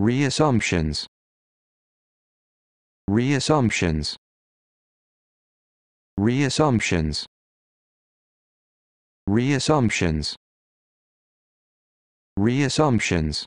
Reassumptions. Reassumptions. Reassumptions. Reassumptions. Reassumptions.